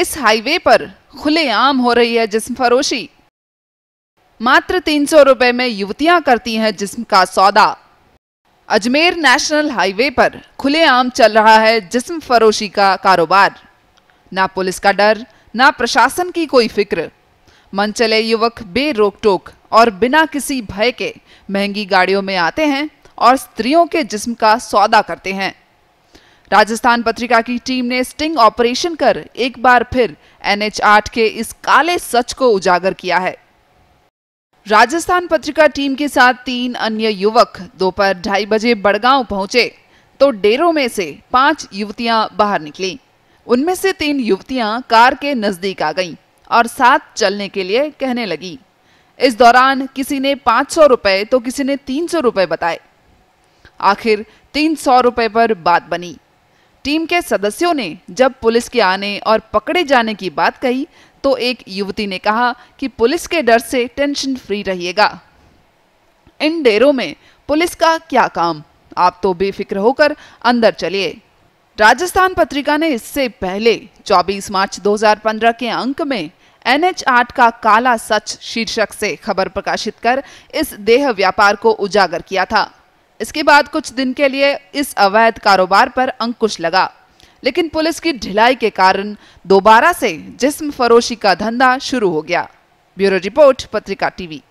इस हाईवे पर खुलेआम हो रही है जिस्म फरोशी मात्र 300 रुपए में युवतियां करती हैं जिस्म का सौदा अजमेर नेशनल हाईवे पर खुलेआम चल रहा है जिस्म फरोशी का कारोबार ना पुलिस का डर ना प्रशासन की कोई फिक्र मन चले युवक बेरोक टोक और बिना किसी भय के महंगी गाड़ियों में आते हैं और स्त्रियों के जिस्म का सौदा करते हैं राजस्थान पत्रिका की टीम ने स्टिंग ऑपरेशन कर एक बार फिर एनएच के इस काले सच को उजागर किया है राजस्थान पत्रिका टीम के साथ तीन अन्य युवक दोपहर ढाई बजे बड़गांव पहुंचे तो डेरों में से पांच युवतियां बाहर निकली उनमें से तीन युवतियां कार के नजदीक आ गईं और साथ चलने के लिए कहने लगी इस दौरान किसी ने पांच सौ रुपए तो किसी ने तीन सौ रुपए बताए आखिर तीन सौ रुपए पर बात बनी टीम के सदस्यों ने जब पुलिस के आने और पकड़े जाने की बात कही तो एक युवती ने कहा कि पुलिस के डर से टेंशन फ्री रहिएगा इन डेरों में पुलिस का क्या काम आप तो बेफिक्र होकर अंदर चलिए राजस्थान पत्रिका ने इससे पहले 24 मार्च 2015 के अंक में एन एच का काला सच शीर्षक से खबर प्रकाशित कर इस देह व्यापार को उजागर किया था इसके बाद कुछ दिन के लिए इस अवैध कारोबार पर अंकुश लगा लेकिन पुलिस की ढिलाई के कारण दोबारा से जिस्म फरोशी का धंधा शुरू हो गया ब्यूरो रिपोर्ट पत्रिका टीवी